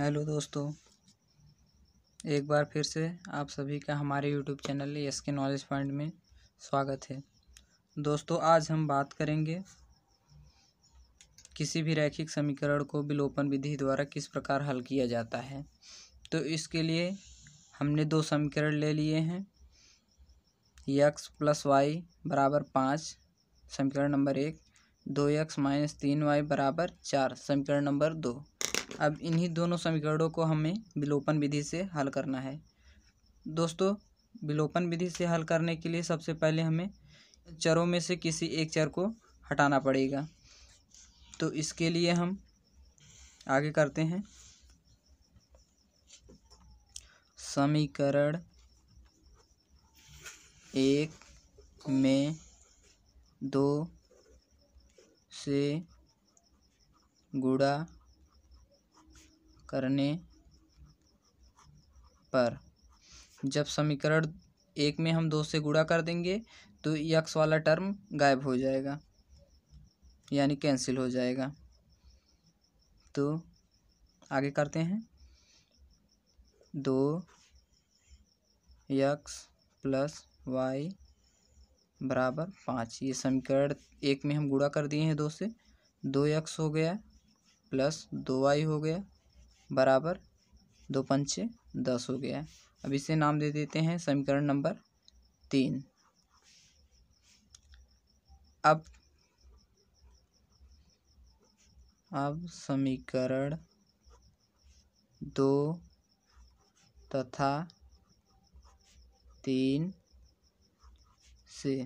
hello दोस्तों एक बार फिर से आप सभी का हमारे YouTube channel S K knowledge point में स्वागत है दोस्तों आज हम बात करेंगे किसी भी रैखिक समीकरण को विलोपन विधि द्वारा किस प्रकार हल किया जाता है तो इसके लिए हमने दो समीकरण ले लिए हैं यक्स प्लस वाई बराबर पाँच समीकरण नंबर एक दो यक्स माइनस तीन वाई बराबर चार समीकरण नंबर दो अब इन्हीं दोनों समीकरणों को हमें विलोपन विधि से हल करना है दोस्तों विलोपन विधि से हल करने के लिए सबसे पहले हमें चरों में से किसी एक चर को हटाना पड़ेगा तो इसके लिए हम आगे करते हैं समीकरण एक में दो से गुड़ा करने पर जब समीकरण एक में हम दो से गुड़ा कर देंगे तो यक्स वाला टर्म गायब हो जाएगा यानी कैंसिल हो जाएगा तो आगे करते हैं दो यक्स प्लस वाई बराबर पाँच ये समीकरण एक में हम गुड़ा कर दिए हैं दो से दो यक्स हो गया प्लस दो वाई हो गया बराबर दो पंच दस हो गया अब इसे नाम दे देते हैं समीकरण नंबर तीन अब अब समीकरण दो तथा तीन से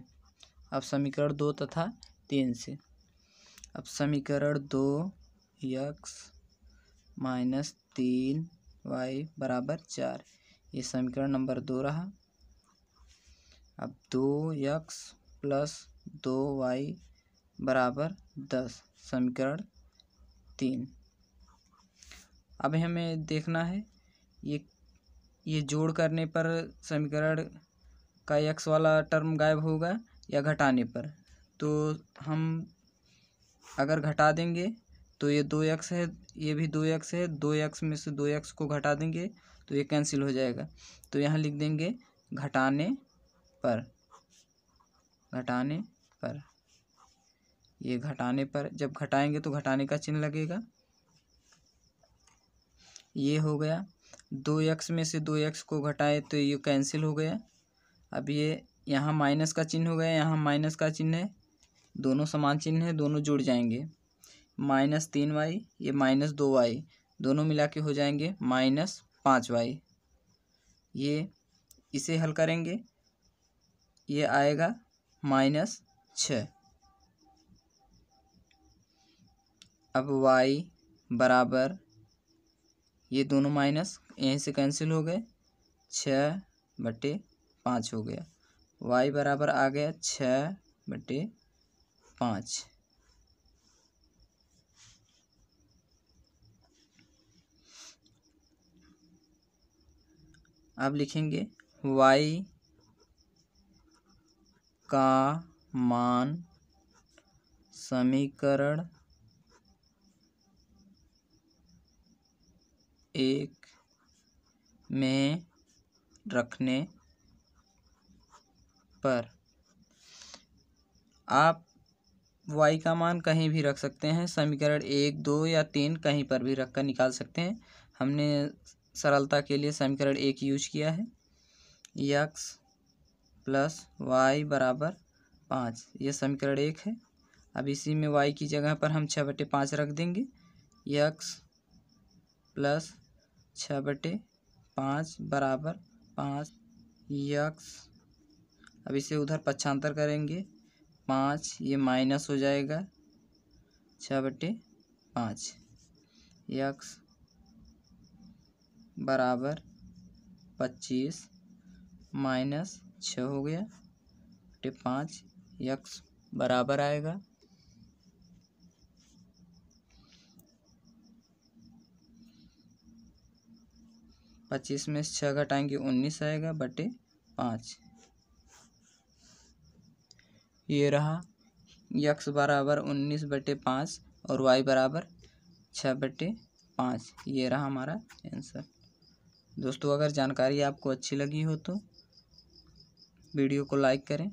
अब समीकरण दो तथा तीन से अब समीकरण दो यक्स माइनस तीन वाई बराबर चार ये समीकरण नंबर दो रहा अब दो यक्स प्लस दो वाई बराबर दस समीकरण तीन अब हमें देखना है ये ये जोड़ करने पर समीकरण का यक्स वाला टर्म गायब होगा या घटाने पर तो हम अगर घटा देंगे तो ये दो एक्स है ये भी दो एक्स है दो एक्स में से दो एक्स को घटा देंगे तो ये कैंसिल हो जाएगा तो यहाँ लिख देंगे घटाने पर घटाने पर ये घटाने पर जब घटाएंगे तो घटाने का चिन्ह लगेगा ये हो गया दो एक्स में से दो एक्स को घटाए तो ये कैंसिल हो गया अब ये यहाँ माइनस का चिन्ह हो गया यहाँ माइनस का चिन्ह है दोनों समान चिन्ह है दोनों जुड़ जाएंगे माइनस तीन वाई ये माइनस दो वाई दोनों मिला के हो जाएंगे माइनस पाँच वाई ये इसे हल करेंगे ये आएगा माइनस छ अब वाई बराबर ये दोनों माइनस यहीं से कैंसिल हो गए छ बटे पाँच हो गया वाई बराबर आ गया छ बटे पाँच आप लिखेंगे वाई का मान समीकरण एक में रखने पर आप y का मान कहीं भी रख सकते हैं समीकरण एक दो या तीन कहीं पर भी रखकर निकाल सकते हैं हमने सरलता के लिए समीकरण एक यूज किया है यक्स प्लस वाई बराबर पाँच ये समीकरण एक है अब इसी में वाई की जगह पर हम छः बटे पाँच रख देंगे यक्स प्लस छः बटे पाँच बराबर पाँच यक्स अब इसे उधर पक्षांतर करेंगे पाँच ये माइनस हो जाएगा छः बटे पाँच यक्स बराबर पच्चीस माइनस छ हो गया बटे पाँच यक्स बराबर आएगा पच्चीस में छः घटाएंगे उन्नीस आएगा बटे पाँच ये रहा यक्स बराबर उन्नीस बटे पाँच और वाई बराबर छः बटे पाँच ये रहा हमारा आंसर दोस्तों अगर जानकारी आपको अच्छी लगी हो तो वीडियो को लाइक करें